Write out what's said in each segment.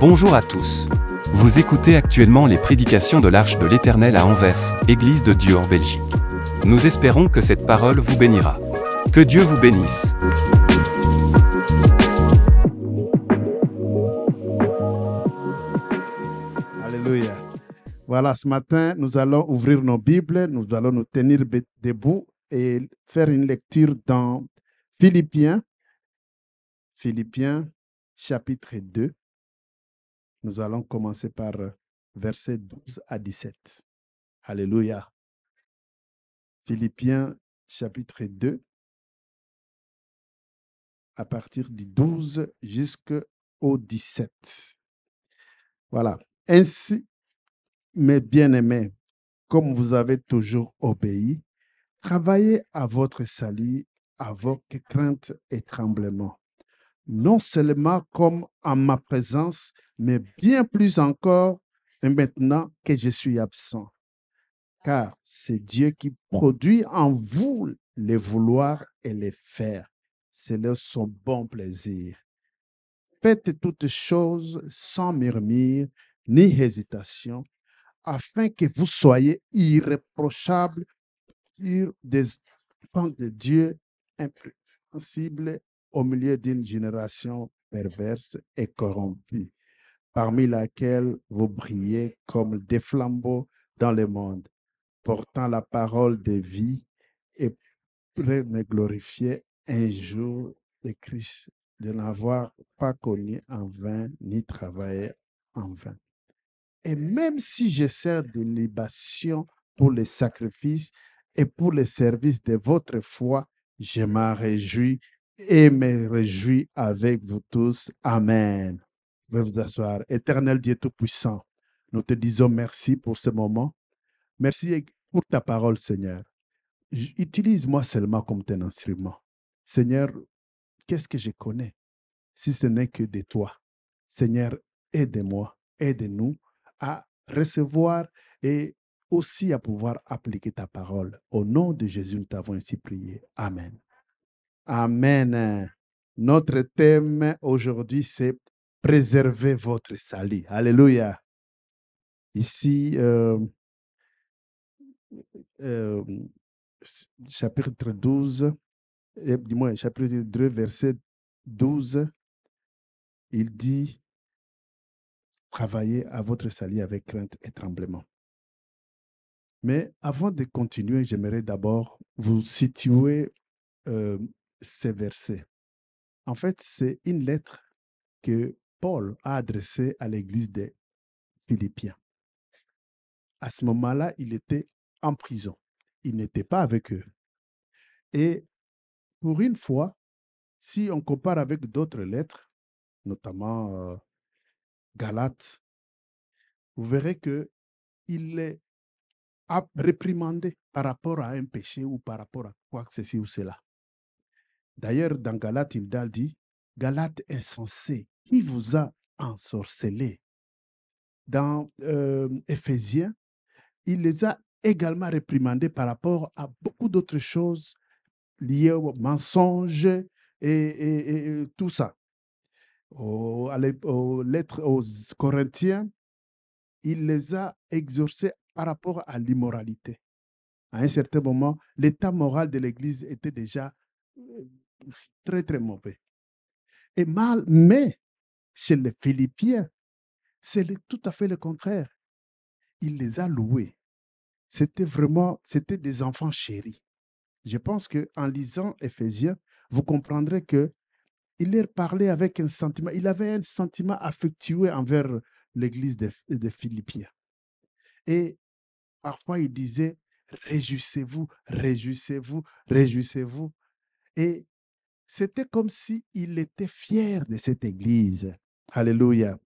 Bonjour à tous. Vous écoutez actuellement les prédications de l'Arche de l'Éternel à Anvers, Église de Dieu en Belgique. Nous espérons que cette parole vous bénira. Que Dieu vous bénisse. Alléluia. Voilà, ce matin, nous allons ouvrir nos Bibles, nous allons nous tenir debout et faire une lecture dans Philippiens, Philippiens chapitre 2. Nous allons commencer par euh, versets 12 à 17. Alléluia. Philippiens chapitre 2, à partir du 12 jusqu'au 17. Voilà. Ainsi, mes bien-aimés, comme vous avez toujours obéi, Travaillez à votre salut vos craintes et tremblements, non seulement comme en ma présence, mais bien plus encore maintenant que je suis absent. Car c'est Dieu qui produit en vous les vouloirs et les faire. C'est leur son bon plaisir. Faites toutes choses sans murmure ni hésitation, afin que vous soyez irréprochables des enfants de Dieu impréhensibles au milieu d'une génération perverse et corrompue, parmi laquelle vous brillez comme des flambeaux dans le monde, portant la parole de vie et prêt me glorifier un jour de Christ, de n'avoir pas connu en vain ni travaillé en vain. Et même si je sers des libations pour les sacrifices et pour le service de votre foi, je m'en réjouis et me réjouis avec vous tous. Amen. Veuillez vous asseoir. Éternel Dieu Tout-Puissant, nous te disons merci pour ce moment. Merci pour ta parole, Seigneur. Utilise-moi seulement comme ton instrument. Seigneur, qu'est-ce que je connais si ce n'est que de toi? Seigneur, aide-moi, aide-nous à recevoir et aussi à pouvoir appliquer ta parole. Au nom de Jésus, nous t'avons ainsi prié. Amen. Amen. Notre thème aujourd'hui, c'est préserver votre salut. Alléluia. Ici, euh, euh, chapitre 12, dis du chapitre 2, verset 12, il dit, travaillez à votre salut avec crainte et tremblement. Mais avant de continuer, j'aimerais d'abord vous situer euh, ces versets. En fait, c'est une lettre que Paul a adressée à l'église des Philippiens. À ce moment-là, il était en prison. Il n'était pas avec eux. Et pour une fois, si on compare avec d'autres lettres, notamment euh, Galates, vous verrez que il est à réprimander par rapport à un péché ou par rapport à quoi que ceci ou cela. D'ailleurs, dans Galate, il dit Galate insensé, qui vous a ensorcelé Dans euh, Éphésiens, il les a également réprimandés par rapport à beaucoup d'autres choses liées aux mensonges et, et, tout ça. Aux, aux lettres aux Corinthiens, il les a exorcés par rapport à l'immoralité. À un certain moment, l'état moral de l'Église était déjà euh, très, très mauvais. Et mal, mais chez les Philippiens, c'est tout à fait le contraire. Il les a loués. C'était vraiment, c'était des enfants chéris. Je pense qu'en lisant Éphésiens, vous comprendrez que il leur parlait avec un sentiment, il avait un sentiment affectueux envers l'Église des, des Philippiens. Et Parfois, il disait, réjouissez-vous, réjouissez-vous, réjouissez-vous. Et c'était comme s'il il était fier de cette Église. Alléluia.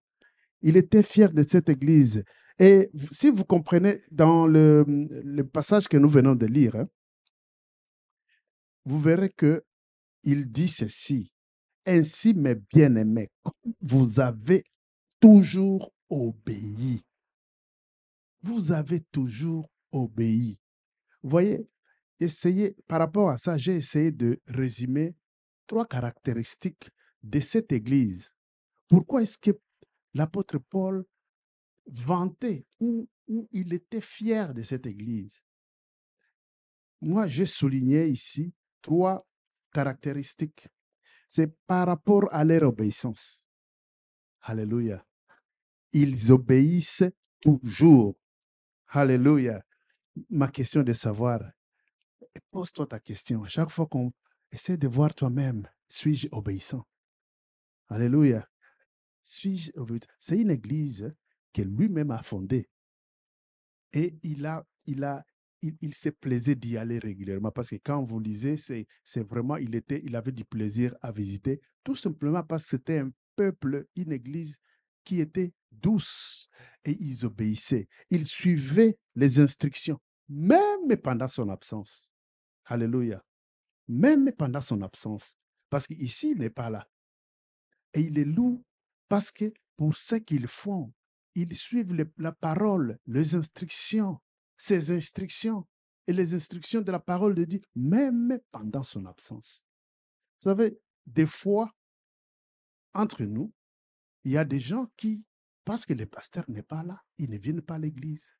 Il était fier de cette Église. Et si vous comprenez dans le, passage que nous venons de lire, hein, vous verrez que il dit ceci. Ainsi, mes bien-aimés, vous avez toujours obéi vous avez toujours obéi. voyez, essayez, par rapport à ça, j'ai essayé de résumer trois caractéristiques de cette Église. Pourquoi est-ce que l'apôtre Paul vantait ou, ou il était fier de cette Église Moi, j'ai souligné ici trois caractéristiques. C'est par rapport à leur obéissance. Alléluia. Ils obéissent toujours. Alléluia. Ma question de savoir, pose-toi ta question. Chaque fois qu'on essaie de voir toi-même, suis-je obéissant? Alléluia. Suis-je obéissant? C'est une église que lui-même a fondée. Et il a, il a, il, il s'est plaisé d'y aller régulièrement parce que quand vous lisez, c'est, vraiment, il était, il avait du plaisir à visiter, tout simplement parce que c'était un peuple, une église qui était douce et ils obéissaient. Ils suivaient les instructions, même pendant son absence. Alléluia. Même pendant son absence. Parce qu'ici, il n'est pas là. Et il est loup parce que pour ce qu'ils font, ils suivent la parole, les instructions, ses instructions et les instructions de la parole de Dieu, même pendant son absence. Vous savez, des fois, entre nous, il y a des gens qui parce que le pasteur n'est pas là. Il ne vient pas à l'église.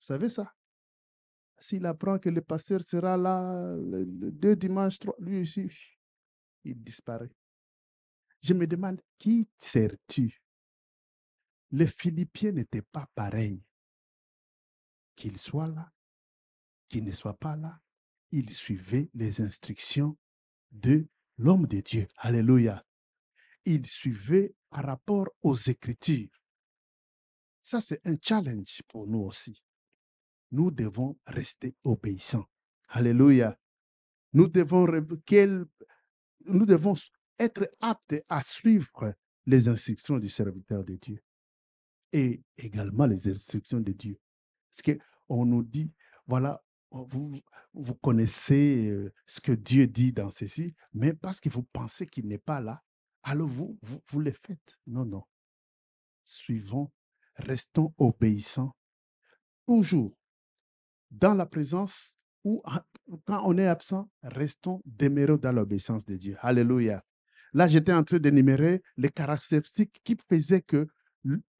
Vous savez ça? S'il apprend que le pasteur sera là le, 2 deux dimanches, lui aussi, il disparaît. Je me demande, qui sers-tu? Les Philippiens n'étaient pas pareils. Qu'il soit là, qu'ils ne soient pas là, ils suivaient les instructions de l'homme de Dieu. Alléluia. Ils suivaient par rapport aux Écritures. Ça, c'est un challenge pour nous aussi. Nous devons rester obéissants. Alléluia. Nous devons, nous devons être aptes à suivre les instructions du serviteur de Dieu et également les instructions de Dieu. Parce qu'on nous dit, voilà, vous, vous connaissez euh, ce que Dieu dit dans ceci, mais parce que vous pensez qu'il n'est pas là, alors vous, vous, les faites. Non, non. Suivons, restons obéissants. Toujours dans la présence ou quand on est absent, restons demeurés dans l'obéissance de Dieu. Alléluia. Là, j'étais en train d'énumérer les caractéristiques qui faisaient que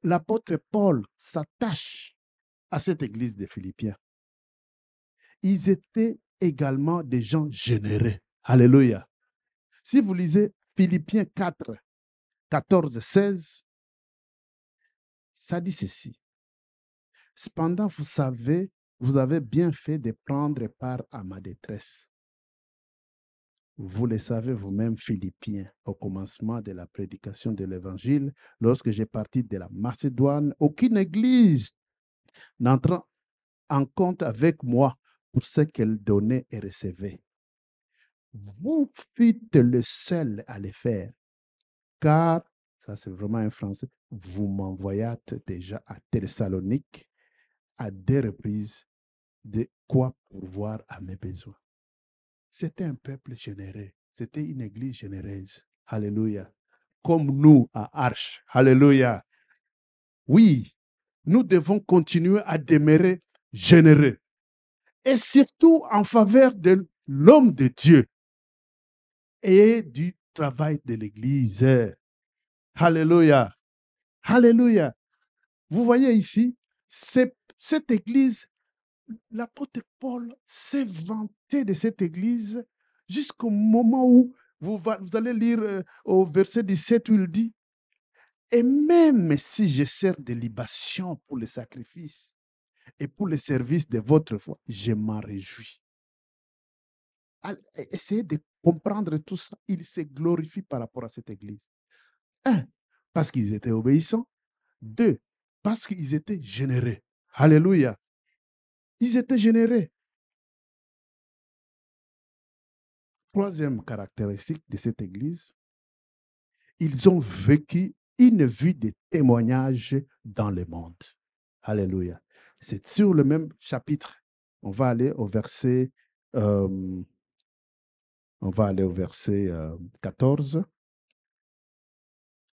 l'apôtre Paul s'attache à cette église des Philippiens. Ils étaient également des gens générés. Alléluia. Si vous lisez Philippiens 4, 14, 16, ça dit ceci. Cependant, vous savez, vous avez bien fait de prendre part à ma détresse. Vous le savez vous-même, Philippiens, au commencement de la prédication de l'Évangile, lorsque j'ai parti de la Macédoine, aucune église n'entra en compte avec moi pour ce qu'elle donnait et recevait vous fûtes le seul à le faire, car, ça c'est vraiment un français, vous m'envoyâtes déjà à Thessalonique à des reprises de quoi pourvoir à mes besoins. C'était un peuple généreux, c'était une église généreuse. Alléluia. Comme nous à Arche. Alléluia. Oui, nous devons continuer à demeurer généreux. Et surtout en faveur de l'homme de Dieu, et du travail de l'Église. Alléluia. Alléluia. Vous voyez ici, cette Église, l'apôtre Paul s'est vanté de cette Église jusqu'au moment où vous, allez lire euh, au verset 17 où il dit, et même si je sers de libation pour les sacrifices et pour les services de votre foi, je m'en réjouis. E, essayez de comprendre tout ça. Ils se glorifient par rapport à cette Église. Un, parce qu'ils étaient obéissants. Deux, parce qu'ils étaient générés. Alléluia. Ils étaient générés. Troisième caractéristique de cette Église, ils ont vécu une vie de témoignage dans le monde. Alléluia. C'est sur le même chapitre. On va aller au verset euh, on va aller au verset 14. Euh,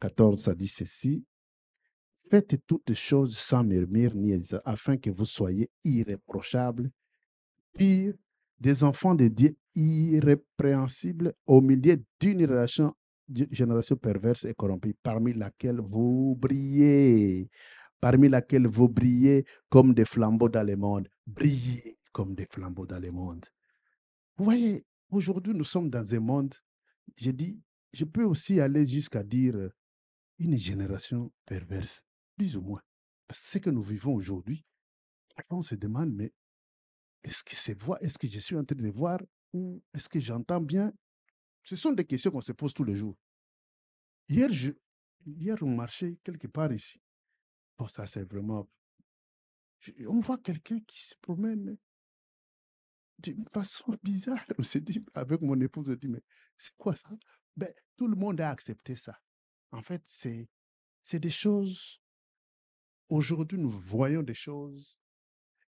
14, ça dit ceci. Faites toutes choses sans murmure ni afin que vous soyez irréprochables, pire, des enfants de Dieu irrépréhensibles au milieu d'une génération, perverse et corrompue, parmi laquelle vous brillez, parmi laquelle vous brillez comme des flambeaux dans le monde. Brillez comme des flambeaux dans le monde. Vous voyez, Aujourd'hui, nous sommes dans un monde, je dis, je peux aussi aller jusqu'à dire euh, une génération perverse, plus ou moins. Parce que ce que nous vivons aujourd'hui, on se demande, mais est-ce que voix, est-ce que je suis en train de voir ou est-ce que j'entends bien Ce sont des questions qu'on se pose tous les jours. Hier, je, hier on marchait quelque part ici. Bon, ça, c'est vraiment. on voit quelqu'un qui se promène d'une façon bizarre. dit, avec mon épouse, on dit, mais c'est quoi ça? Ben, tout le monde a accepté ça. En fait, c'est, c'est des choses. Aujourd'hui, nous voyons des choses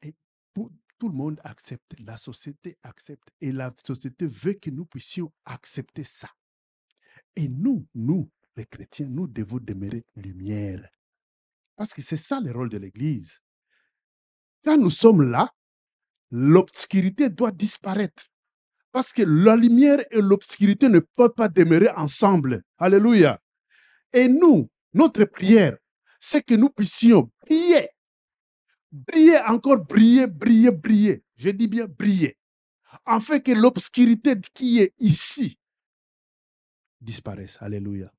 et tout le monde accepte. La société accepte et la société veut que nous puissions accepter ça. Et nous, nous, les chrétiens, nous devons demeurer lumière. Parce que c'est ça le rôle de l'Église. Quand nous sommes là, l'obscurité doit disparaître. Parce que la lumière et l'obscurité ne peuvent pas demeurer ensemble. Alléluia. Et nous, notre prière, c'est que nous puissions briller. Briller encore, briller, briller, briller. Je dis bien briller. Afin que l'obscurité qui est ici disparaisse. Alléluia.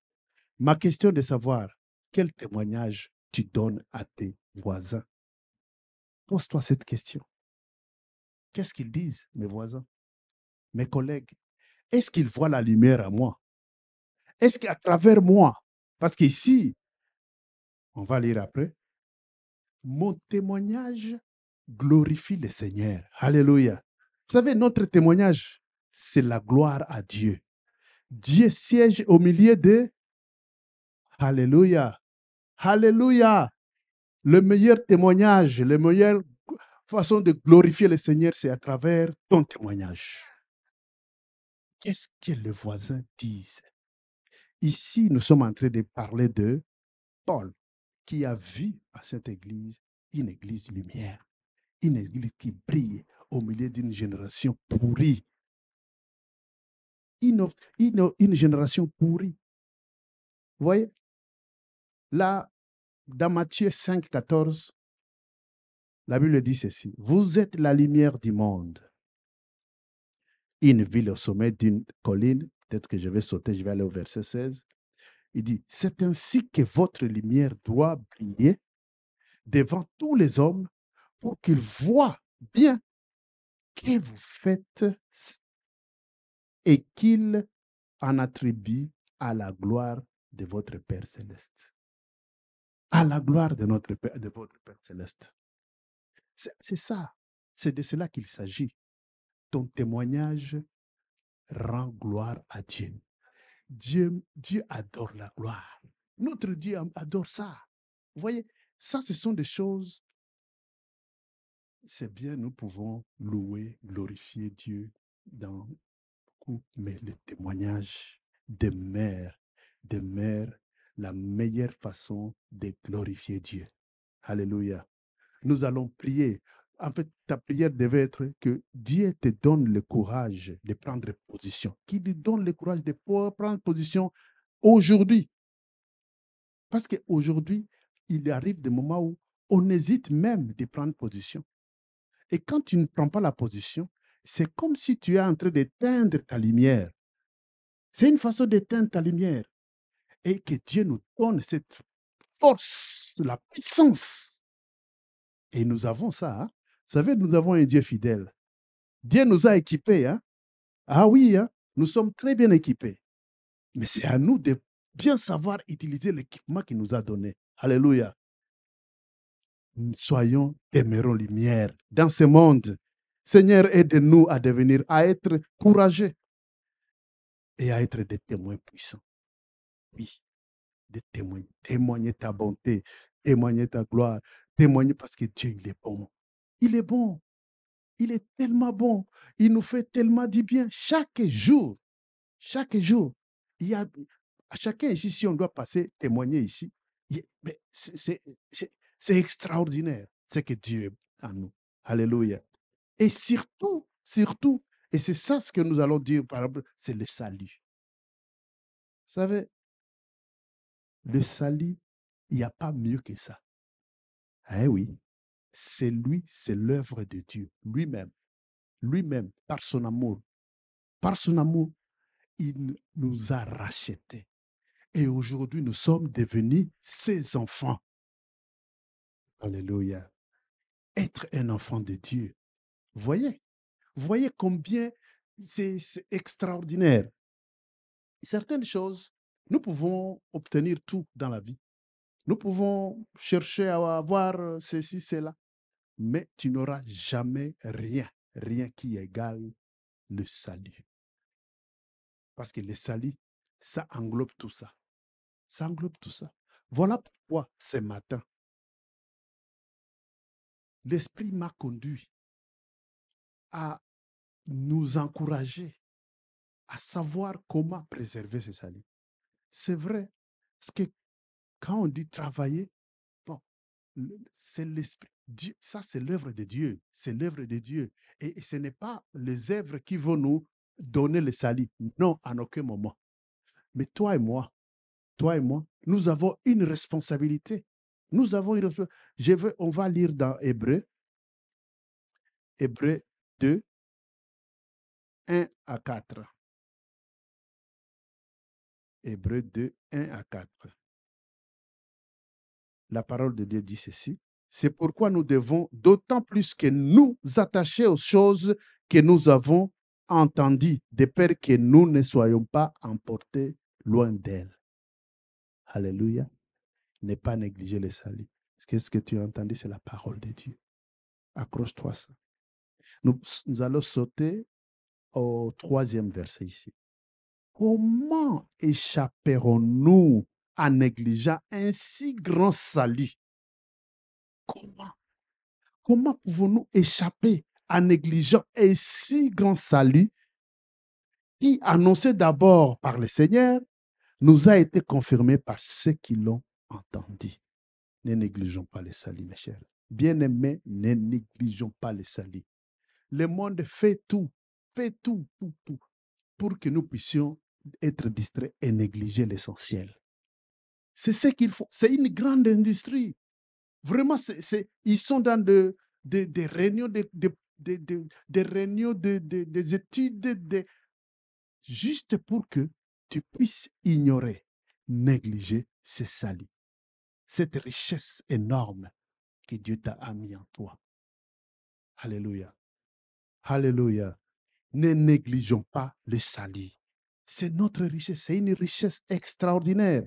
Ma question est de savoir quel témoignage tu donnes à tes voisins. Pose-toi cette question. Qu'est-ce qu'ils disent, mes voisins, mes collègues Est-ce qu'ils voient la lumière à moi Est-ce qu'à travers moi, parce qu'ici, on va lire après, mon témoignage glorifie le Seigneur. Alléluia. Vous savez, notre témoignage, c'est la gloire à Dieu. Dieu siège au milieu de... Alléluia. Alléluia. Le meilleur témoignage, le meilleur façon de glorifier le Seigneur, c'est à travers ton témoignage. Qu'est-ce que les voisins disent Ici, nous sommes en train de parler de Paul, qui a vu à cette église une église lumière, une église qui brille au milieu d'une génération pourrie. Une, génération pourrie. Vous voyez Là, dans Matthieu 5, la Bible dit ceci, vous êtes la lumière du monde. Une ville au sommet d'une colline, peut-être que je vais sauter, je vais aller au verset 16. Il dit, c'est ainsi que votre lumière doit briller devant tous les hommes pour qu'ils voient bien que vous faites et qu'ils en attribuent à la gloire de votre Père céleste. À la gloire de, notre Père, de votre Père céleste. C'est ça. C'est de cela qu'il s'agit. Ton témoignage rend gloire à Dieu. Dieu, Dieu adore la gloire. Notre Dieu adore ça. Vous voyez, ça, ce sont des choses. C'est bien, nous pouvons louer, glorifier Dieu dans beaucoup, mais le témoignage des mères, des mères, la meilleure façon de glorifier Dieu. Alléluia. Nous allons prier. En fait, ta prière devait être que Dieu te donne le courage de prendre position. Qu'il lui donne le courage de pouvoir prendre position aujourd'hui. Parce qu'aujourd'hui, il arrive des moments où on hésite même de prendre position. Et quand tu ne prends pas la position, c'est comme si tu es en train d'éteindre ta lumière. C'est une façon d'éteindre ta lumière. Et que Dieu nous donne cette force, la puissance et nous avons ça. Hein. Vous savez, nous avons un Dieu fidèle. Dieu nous a équipés. Hein? Ah oui, hein, nous sommes très bien équipés. Mais c'est à nous de bien savoir utiliser l'équipement qu'il nous a donné. Alléluia. Soyons des lumière dans ce monde. Seigneur, aide-nous à devenir, à être courageux et à être des témoins puissants. Oui, des témoins. Témoigner ta bonté, témoigner ta gloire, témoigner parce que Dieu, il est bon. Il est bon. Il est tellement bon. Il nous fait tellement du bien chaque jour. Chaque jour. Il y a, à chacun ici, si on doit passer, témoigner ici, c'est extraordinaire ce que Dieu a en nous. Alléluia. Et surtout, surtout, et c'est ça ce que nous allons dire par exemple, c'est le salut. Vous savez, le salut, il n'y a pas mieux que ça. Eh oui, c'est lui, c'est l'œuvre de Dieu, lui-même. Lui-même, par son amour. Par son amour, il nous a rachetés. Et aujourd'hui, nous sommes devenus ses enfants. Alléluia. Être un enfant de Dieu. Voyez, voyez combien c'est extraordinaire. Certaines choses, nous pouvons obtenir tout dans la vie. Nous pouvons chercher à avoir ceci, cela, mais tu n'auras jamais rien, rien qui égale le salut. Parce que le salut, ça englobe tout ça. Ça englobe tout ça. Voilà pourquoi ce matin, l'Esprit m'a conduit à nous encourager à savoir comment préserver ce salut. C'est vrai, ce que quand on dit travailler, bon, c'est l'esprit. ça, c'est l'œuvre de Dieu. C'est l'œuvre de Dieu. Et, ce n'est pas les œuvres qui vont nous donner le salut. Non, en aucun moment. Mais toi et moi, toi et moi, nous avons une responsabilité. Nous avons une responsabilité. Je veux, on va lire dans Hébreu, Hébreu 2, 1 à 4. Hébreu 2, 1 à 4 la parole de Dieu dit ceci. C'est pourquoi nous devons d'autant plus que nous attacher aux choses que nous avons entendues, de peur que nous ne soyons pas emportés loin d'elles. Alléluia. Ne pas négliger les salis. Qu'est-ce que tu as entendu? C'est la parole de Dieu. Accroche-toi ça. nous allons sauter au troisième verset ici. Comment échapperons-nous en négligeant un si grand salut. Comment Comment pouvons-nous échapper en négligeant un si grand salut qui, annoncé d'abord par le Seigneur, nous a été confirmé par ceux qui l'ont entendu Ne négligeons pas les saluts, mes chers. Bien-aimés, ne négligeons pas le saluts. Le monde fait tout, fait tout, tout, tout, pour que nous puissions être distraits et négliger l'essentiel. C'est ce qu'il faut. C'est une grande industrie. Vraiment, c'est, ils sont dans de, des réunions, des réunions, des études, de, juste pour que tu puisses ignorer, négliger ce salut, cette richesse énorme que Dieu t'a mis en toi. Alléluia. Alléluia. Ne négligeons pas le salut. C'est notre richesse, c'est une richesse extraordinaire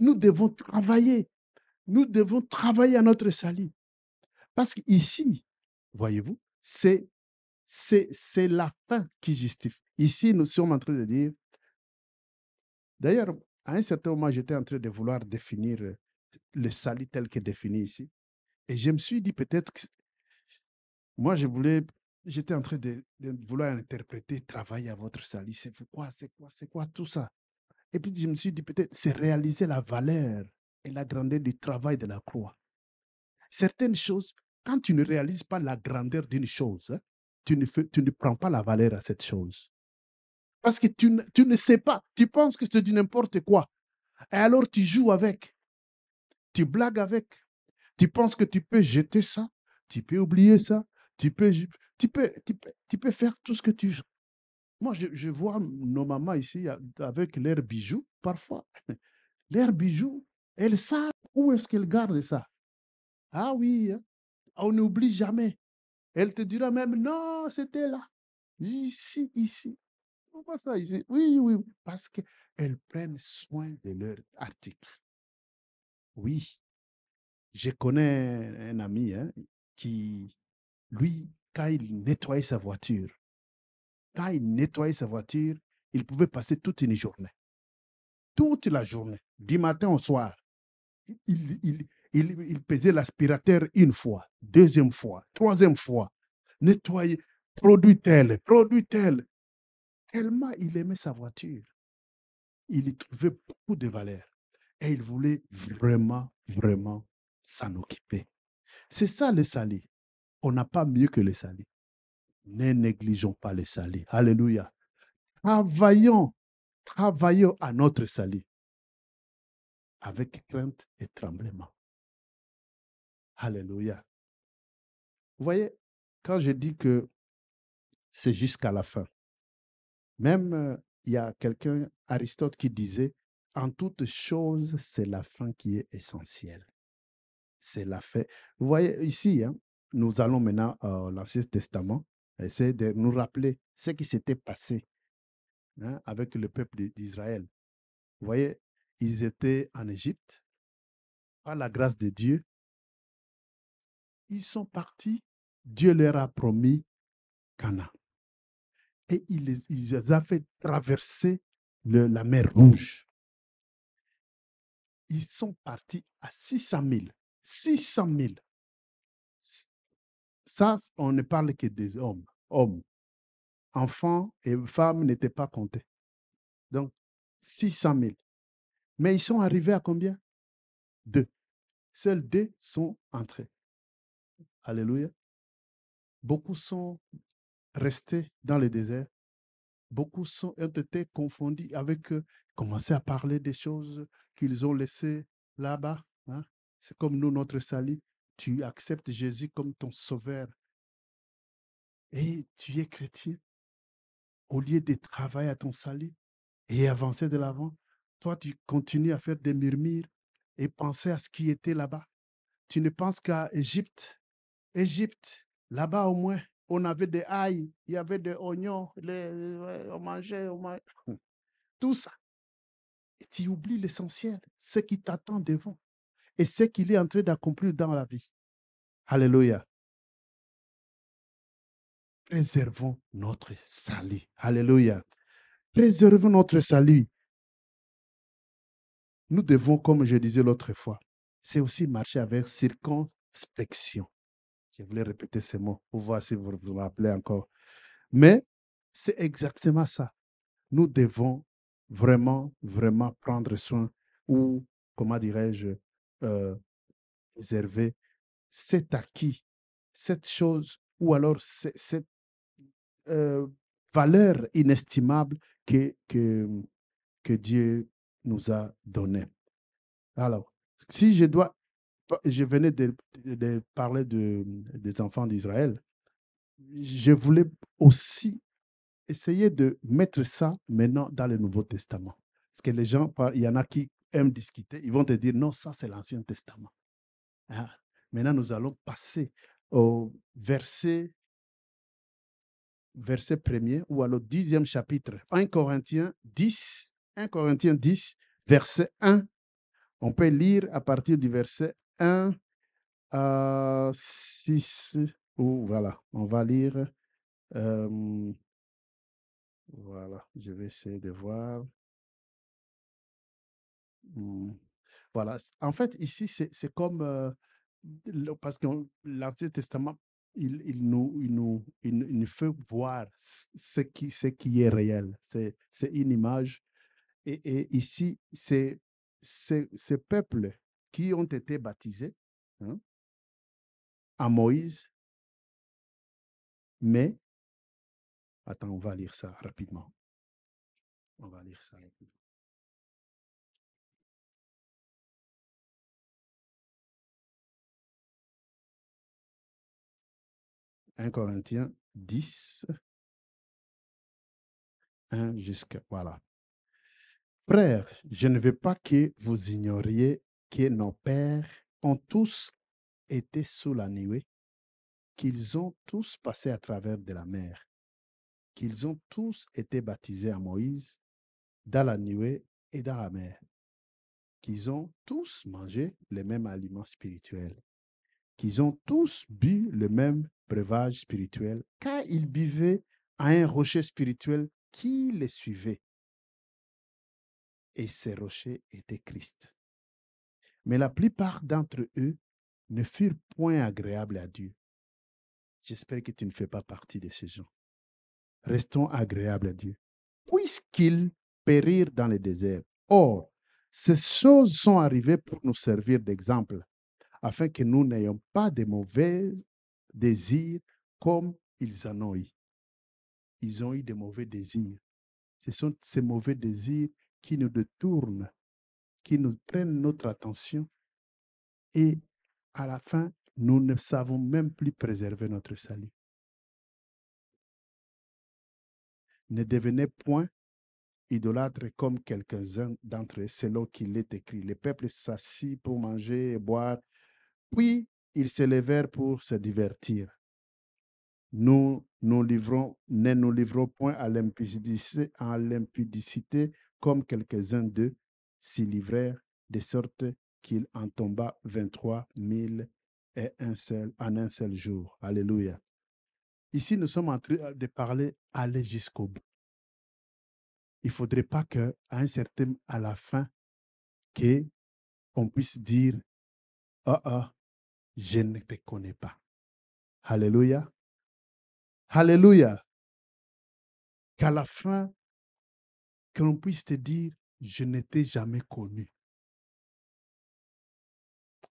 nous devons travailler. Nous devons travailler à notre salut. Parce qu'ici, voyez-vous, c'est, c'est, c'est la fin qui justifie. Ici, nous sommes en train de dire. D'ailleurs, à un certain moment, j'étais en train de vouloir définir euh, le salut tel qu'il est défini ici. Et je me suis dit peut-être que moi, je voulais, j'étais en train de, vouloir interpréter travailler à votre salut. C'est quoi, c'est quoi, c'est quoi tout ça? Et puis je me suis dit, peut-être, c'est réaliser la valeur et la grandeur du travail de la croix. Certaines choses, quand tu ne réalises pas la grandeur d'une chose, hein, tu ne, tu ne prends pas la valeur à cette chose. Parce que tu, tu ne sais pas, tu penses que je te dis n'importe quoi. Et alors tu joues avec, tu blagues avec, tu penses que tu peux jeter ça, tu peux oublier ça, tu peux, tu peux, tu peux, faire tout ce que tu, veux. Moi, je, vois nos mamans ici avec leurs bijoux, parfois. Leurs bijoux, elles savent où est-ce qu'elles gardent ça. Ah oui, hein. ah, on n'oublie jamais. Elle te dira même, non, c'était là. Ici, ici. Pourquoi ça ici Oui, oui, parce qu'elles prennent soin de leurs articles. Oui, je connais un ami hein, qui, lui, quand il nettoyait sa voiture, quand il nettoyait sa voiture, il pouvait passer toute une journée. Toute la journée, du matin au soir. Il, pesait l'aspirateur une fois, deuxième fois, troisième fois. Nettoyer, produit tel, produit elle Tellement il aimait sa voiture. Il y trouvait beaucoup de valeur. Et il voulait vraiment, vraiment s'en occuper. C'est ça le sali. On n'a pas mieux que le sali ne négligeons pas le salut. Alléluia. Travaillons, travaillons à notre salut avec crainte et tremblement. Alléluia. Vous voyez, quand je dis que c'est jusqu'à la fin, même euh, il y a quelqu'un, Aristote, qui disait, en toutes choses, c'est la fin qui est essentielle. C'est la fin. Vous voyez, ici, hein, nous allons maintenant euh, à l'Ancien Testament. Essayez de nous rappeler ce qui s'était passé hein, avec le peuple d'Israël. Vous voyez, ils étaient en Égypte, par la grâce de Dieu. Ils sont partis, Dieu leur a promis Cana. Et il les, il a fait traverser la mer Rouge. Ils sont partis à 600 000. 600 000. Ça, on ne parle que des hommes hommes, enfants et femmes n'étaient pas comptés. Donc, 600 000. Mais ils sont arrivés à combien Deux. Seuls deux sont entrés. Alléluia. Beaucoup sont restés dans le désert. Beaucoup sont, ont été confondus avec eux, à parler des choses qu'ils ont laissées là-bas. Hein? C'est comme nous, notre salut. Tu acceptes Jésus comme ton sauveur, et tu es chrétien. Au lieu de travailler à ton salut et avancer de l'avant, toi, tu continues à faire des murmures et penser à ce qui était là-bas. Tu ne penses qu'à Égypte. Égypte, là-bas au moins, on avait des ailles, il y avait des oignons, les, on mangeait, on mangeait. Tout ça. Et tu oublies l'essentiel, ce qui t'attend devant et ce qu'il est en train d'accomplir dans la vie. Alléluia préservons notre salut. Alléluia. Préservons notre salut. Nous devons, comme je disais l'autre fois, c'est aussi marcher avec circonspection. Je voulais répéter ces mots pour voir si vous vous rappelez encore. Mais c'est exactement ça. Nous devons vraiment, vraiment prendre soin ou, comment dirais-je, euh, préserver cet acquis, cette chose ou alors cette euh, valeur inestimable que, que, que Dieu nous a donnée. Alors, si je dois, je venais de, parler des enfants d'Israël, je voulais aussi essayer de mettre ça maintenant dans le Nouveau Testament. Parce que les gens, il y en a qui aiment discuter, ils vont te dire, non, ça c'est l'Ancien Testament. Ah, maintenant, nous allons passer au verset verset 1er ou alors 10e chapitre. 1 Corinthiens 10, 1 Corinthiens 10, verset 1. On peut lire à partir du verset 1 à 6. voilà, on va lire. Euh, voilà, je vais essayer de voir. Hmm. Voilà, en fait, ici, c'est comme. Euh, parce que l'Ancien Testament il, nous, fait voir ce qui, est réel. C'est, une image. Et, ici, c'est ces peuples qui ont été baptisés hein, à Moïse, mais... Attends, on va lire ça rapidement. On va lire ça rapidement. 1 Corinthiens 10, 1 jusqu'à... Voilà. Frères, je ne veux pas que vous ignoriez que nos pères ont tous été sous la nuée, qu'ils ont tous passé à travers de la mer, qu'ils ont tous été baptisés à Moïse, dans la nuée et dans la mer, qu'ils ont tous mangé le même aliment spirituel, qu'ils ont tous bu le même spirituel, car ils buvaient à un rocher spirituel qui les suivait. Et ces rochers étaient Christ. Mais la plupart d'entre eux ne furent point agréables à Dieu. J'espère que tu ne fais pas partie de ces gens. Restons agréables à Dieu. Puisqu'ils périrent dans le désert. Or, ces choses sont arrivées pour nous servir d'exemple, afin que nous n'ayons pas de mauvaises désirs comme ils en ont eu. Ils ont eu des mauvais désirs. Ce sont ces mauvais désirs qui nous détournent, qui nous prennent notre attention et à la fin, nous ne savons même plus préserver notre salut. Ne devenez point idolâtre comme quelques-uns d'entre eux, selon qu'il est écrit. les peuples s'assit pour manger et boire, puis ils s'élevèrent pour se divertir. Nous, nous livrons, ne nous livrons point à l'impudicité, comme quelques-uns d'eux s'y livrèrent, de sorte qu'il en tomba 23 000 et un seul, en un seul jour. Alléluia. Ici, nous sommes en train euh, de parler aller jusqu'au bout. Il ne faudrait pas qu'à un à la fin, que on puisse dire, ah ah, je ne te connais pas. Alléluia. Alléluia. Qu'à la fin, que l'on puisse te dire, je ne t'ai jamais connu.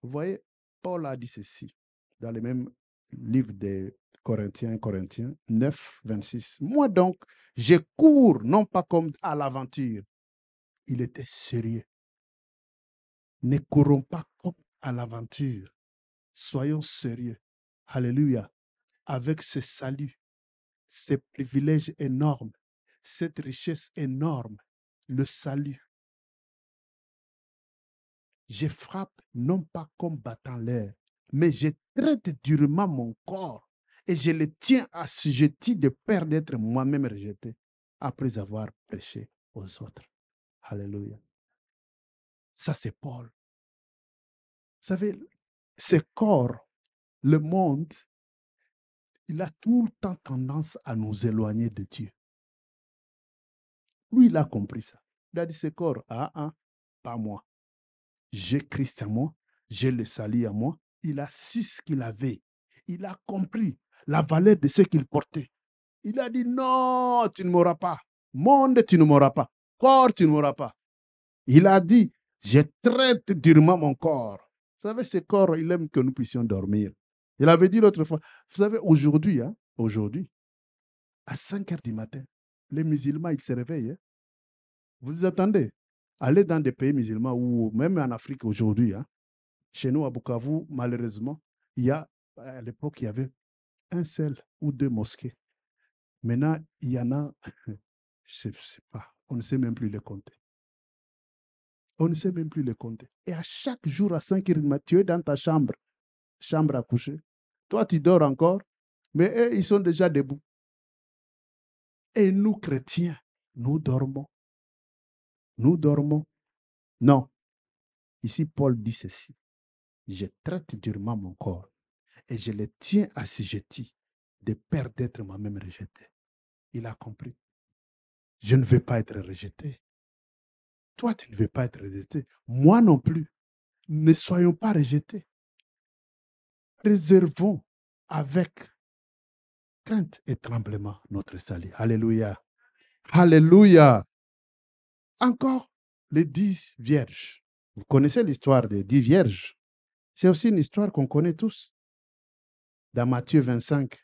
Vous voyez, Paul a dit ceci dans le même livre des Corinthiens, Corinthiens 9, 26. Moi donc, je cours non pas comme à l'aventure. Il était sérieux. Ne courons pas comme à l'aventure, Soyons sérieux. Alléluia. Avec ce salut, ces privilèges énormes, cette richesse énorme, le salut. Je frappe non pas comme battant l'air, mais je traite durement mon corps et je le tiens assujetti de peur d'être moi-même rejeté après avoir prêché aux autres. Alléluia. Ça, c'est Paul. Vous savez, ce corps, le monde, il a tout le temps tendance à nous éloigner de Dieu. Lui, il a compris ça. Il a dit, ce corps, ah, ah, pas moi. J'ai Christ à moi, j'ai le salut à moi. Il a su ce qu'il avait. Il a compris la valeur de ce qu'il portait. Il a dit, non, tu ne m'auras pas. Monde, tu ne m'auras pas. Corps, tu ne m'auras pas. Il a dit, je traite durement mon corps. Vous savez, ce corps, il aime que nous puissions dormir. Il avait dit l'autre fois, vous savez, aujourd'hui, hein, aujourd'hui, à 5 heures du matin, les musulmans, ils se réveillent. Hein. Vous attendez. Allez dans des pays musulmans ou même en Afrique aujourd'hui, hein. chez nous à Bukavu, malheureusement, il y a, à l'époque, il y avait un seul ou deux mosquées. Maintenant, il y en a, je ne sais pas, on ne sait même plus les compter. On ne sait même plus les compter. Et à chaque jour, à 5 h du matin, tu es dans ta chambre, chambre à coucher. Toi, tu dors encore, mais eux, ils sont déjà debout. Et nous, chrétiens, nous dormons. Nous dormons. Non. Ici, Paul dit ceci. Je traite durement mon corps et je le tiens assujetti de peur d'être moi-même rejeté. Il a compris. Je ne veux pas être rejeté. Toi, tu ne veux pas être rejeté. Moi non plus. Ne soyons pas rejetés. Réservons avec crainte et tremblement notre salut. Alléluia. Alléluia. Encore les dix vierges. Vous connaissez l'histoire des dix vierges. C'est aussi une histoire qu'on connaît tous. Dans Matthieu 25,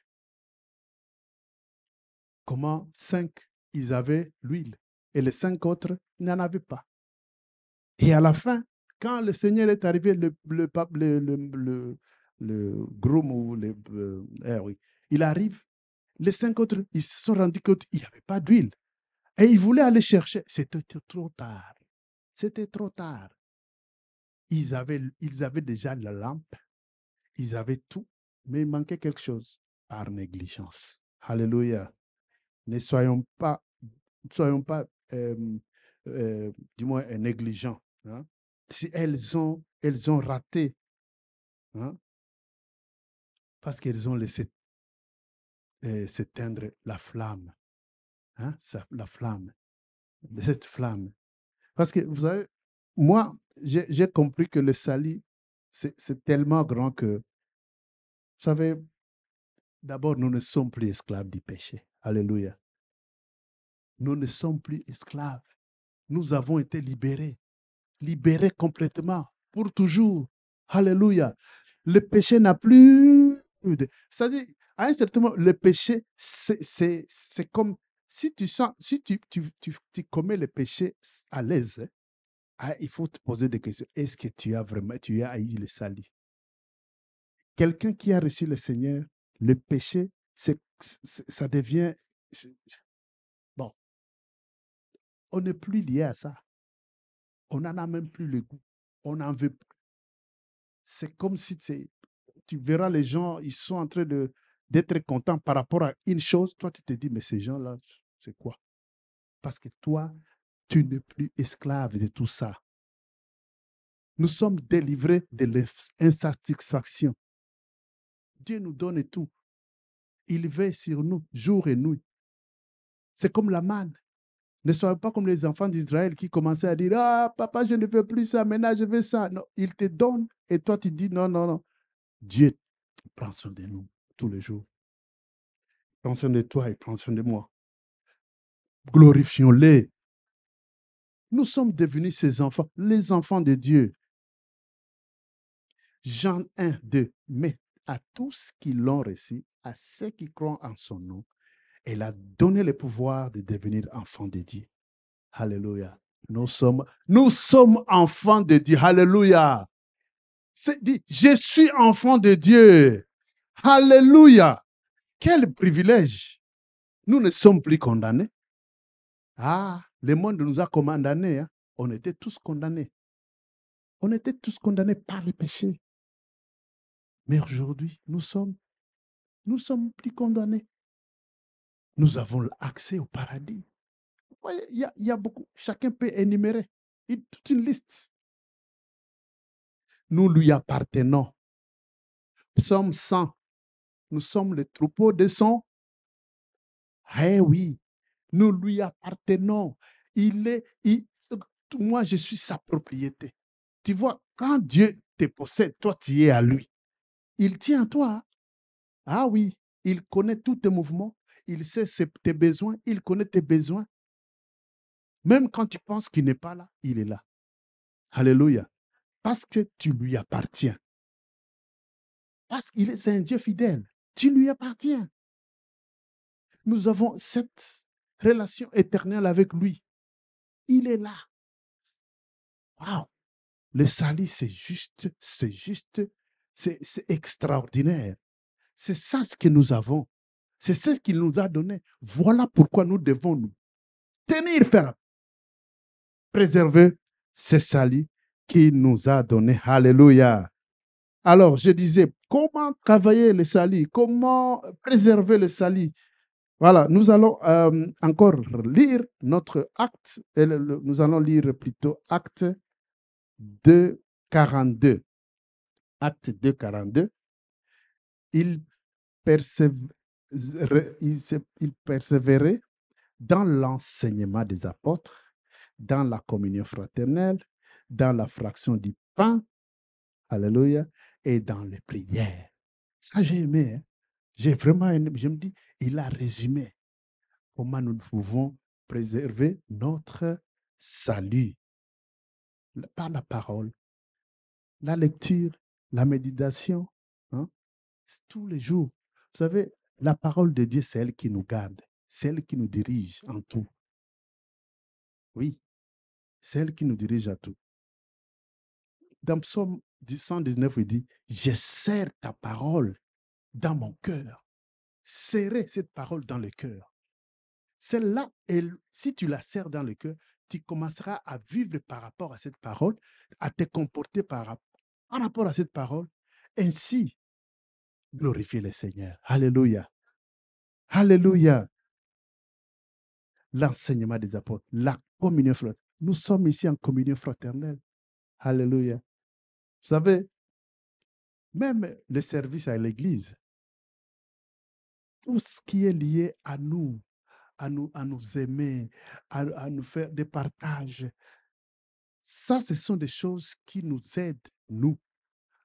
comment cinq, ils avaient l'huile et les cinq autres n'en avaient pas. Et à la fin, quand le Seigneur est arrivé, le, le, le, le groom ou le, euh, eh oui, il arrive, les cinq autres, ils se sont rendus compte qu'il n'y avait pas d'huile. Et ils voulaient aller chercher. C'était trop tard. C'était trop tard. Ils avaient, ils avaient déjà la lampe, ils avaient tout, mais il manquait quelque chose par négligence. Alléluia. Ne soyons pas, soyons pas du moins, négligents. Hein. Si elles ont, elles ont raté, hein parce qu'elles ont laissé euh, s'éteindre la flamme. Hein? La flamme. Cette flamme. Parce que, vous savez, moi, j'ai compris que le sali, c'est tellement grand que, vous savez, d'abord, nous ne sommes plus esclaves du péché. Alléluia nous ne sommes plus esclaves. Nous avons été libérés, libérés complètement, pour toujours. Alléluia. Le péché n'a plus... De... C'est-à-dire, à un certain moment, le péché, c'est comme si tu sens, si tu, commets le péché à l'aise, hein, il faut te poser des questions. Est-ce que tu as vraiment, tu as eu le salut? Quelqu'un qui a reçu le Seigneur, le péché, ça devient, on n'est plus lié à ça. On n'en a même plus le goût. On n'en veut plus. C'est comme si tu verras les gens, ils sont en train de, d'être contents par rapport à une chose. Toi, tu te dis, mais ces gens-là, c'est quoi Parce que toi, tu n'es plus esclave de tout ça. Nous sommes délivrés de l'insatisfaction. Dieu nous donne tout. Il veille sur nous jour et nuit. C'est comme la manne. Ne sois pas comme les enfants d'Israël qui commençaient à dire Ah, papa, je ne veux plus ça, maintenant je veux ça. Non, il te donne et toi tu dis Non, non, non. Dieu prend soin de nous tous les jours. Prends soin de toi et prends soin de moi. Glorifions-les. Nous sommes devenus ses enfants, les enfants de Dieu. Jean 1, 2. Mais à tous qui l'ont reçu, à ceux qui croient en son nom, elle a donné le pouvoir de devenir enfant de Dieu. Alléluia. Nous sommes, nous sommes enfants de Dieu. Alléluia. C'est dit, je suis enfant de Dieu. Alléluia. Quel privilège. Nous ne sommes plus condamnés. Ah, le monde nous a condamnés. Hein. On était tous condamnés. On était tous condamnés par le péché. Mais aujourd'hui, nous sommes, nous sommes plus condamnés nous avons accès au paradis. Il y, a, beaucoup, chacun peut énumérer toute une liste. Nous lui appartenons. sommes 100, nous sommes le troupeau de son. Eh oui, nous lui appartenons. Il est, moi, je suis sa propriété. Tu vois, quand Dieu te possède, toi, tu es à lui. Il tient à toi. Hein. Ah oui, il connaît tous tes mouvements il sait tes besoins, il connaît tes besoins. Même quand tu penses qu'il n'est pas là, il est là. Alléluia. Parce que tu lui appartiens. Parce qu'il est un Dieu fidèle. Tu lui appartiens. Nous avons cette relation éternelle avec lui. Il est là. Waouh! Le salut, c'est juste, c'est juste, c'est extraordinaire. C'est ça ce que nous avons. C'est ce qu'il nous a donné. Voilà pourquoi nous devons nous tenir ferme, préserver ce salut qu'il nous a donné. Alléluia. Alors, je disais, comment travailler le salut Comment préserver le salut Voilà, nous allons euh, encore lire notre acte. Et nous allons lire plutôt acte 2, 42. Acte 2, 42. Il, il, persévérait dans l'enseignement des apôtres, dans la communion fraternelle, dans la fraction du pain, alléluia, et dans les prières. Ça, j'ai aimé. Hein. J'ai vraiment aimé. Je me dis, il a résumé comment nous pouvons préserver notre salut par la parole, la lecture, la méditation, hein. tous les jours. Vous savez, la parole de Dieu, c'est elle qui nous garde, celle qui nous dirige en tout. Oui, celle qui nous dirige à tout. Dans Psaume 119, il dit, je serre ta parole dans mon cœur. Serrer cette parole dans le cœur. Celle-là, si tu la serres dans le cœur, tu commenceras à vivre par rapport à cette parole, à te comporter par, par rapport à cette parole. Ainsi, Glorifiez le Seigneur. Alléluia. Alléluia. L'enseignement des apôtres, la communion fraternelle. Nous sommes ici en communion fraternelle. Alléluia. Vous savez, même le service à l'Église, tout ce qui est lié à nous, à nous, à nous aimer, à nous faire des partages, ça, ce sont des choses qui nous aident, nous,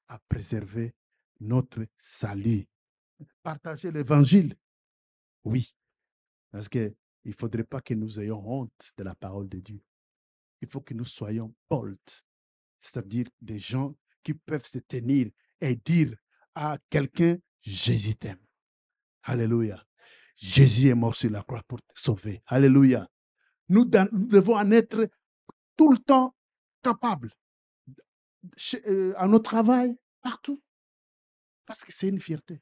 à préserver notre salut. Partager l'évangile. Oui. Parce qu'il ne faudrait pas que nous ayons honte de la parole de Dieu. Il faut que nous soyons bold, c'est-à-dire des gens qui peuvent se tenir et dire à quelqu'un, Jésus t'aime. Alléluia. Jésus est mort sur la croix pour te sauver. Alléluia. Nous, nous devons en être tout le temps capables, euh, à notre travail, partout. Parce que c'est une fierté.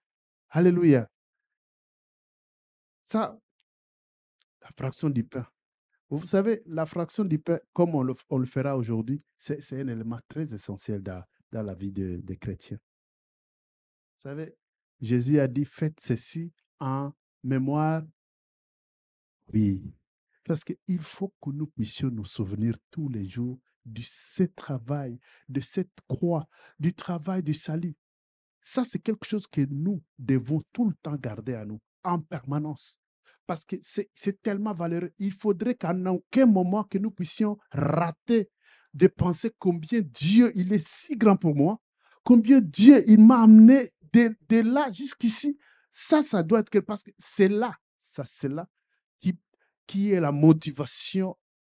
Alléluia. Ça, la fraction du pain. Vous savez, la fraction du pain, comme on le, fera aujourd'hui, c'est un élément très essentiel dans, la vie des chrétiens. Vous savez, Jésus a dit, faites ceci en mémoire. Oui, parce qu'il faut que nous puissions nous souvenir tous les jours de ce travail, de cette croix, du travail du salut. Ça, c'est quelque chose que nous devons tout le temps garder à nous, en permanence. Parce que c'est tellement valeureux. Il faudrait qu'à aucun moment que nous puissions rater de penser combien Dieu, il est si grand pour moi, combien Dieu, il m'a amené de, là jusqu'ici. Ça, ça doit être parce que c'est là, ça, c'est là qui, qui est la motivation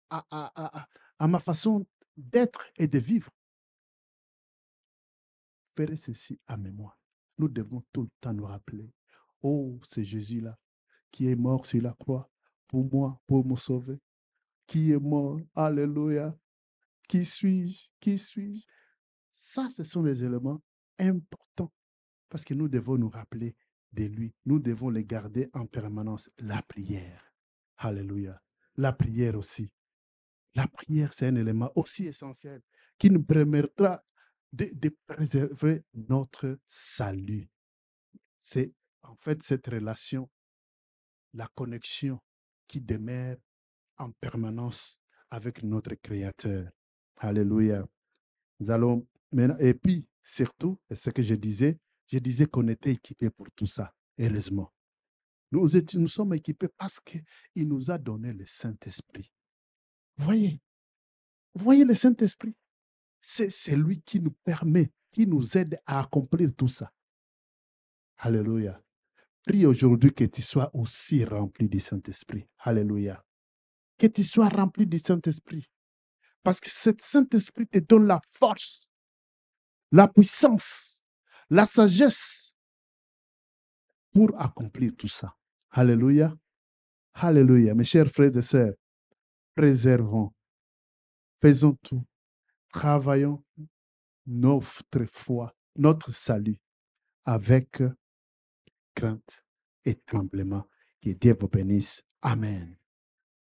à ma façon d'être et de vivre. Faites ceci à mémoire. Nous devons tout le temps nous rappeler. Oh, c'est Jésus-là qui est mort sur la croix pour moi, pour me sauver. Qui est mort. Alléluia. Qui suis-je? Qui suis-je? Ça, ce sont des éléments importants parce que nous devons nous rappeler de lui. Nous devons les garder en permanence. La prière. Alléluia. La prière aussi. La prière, c'est un élément aussi essentiel qui nous permettra de, préserver notre salut. C'est en fait cette relation, la connexion qui demeure en permanence avec notre Créateur. Alléluia. Nous allons maintenant, et puis surtout, ce que je disais, je disais qu'on était équipé pour tout ça, heureusement. Nous, nous sommes équipés parce qu'il nous a donné le Saint-Esprit. Voyez, voyez le Saint-Esprit c'est celui qui nous permet, qui nous aide à accomplir tout ça. Alléluia. Prie aujourd'hui que tu sois aussi rempli du Saint-Esprit. Alléluia. Que tu sois rempli du Saint-Esprit. Parce que ce Saint-Esprit te donne la force, la puissance, la sagesse pour accomplir tout ça. Alléluia. Alléluia. Mes chers frères et sœurs, préservons. Faisons tout travaillons notre foi, notre salut avec crainte et tremblement. Que Dieu vous bénisse. Amen.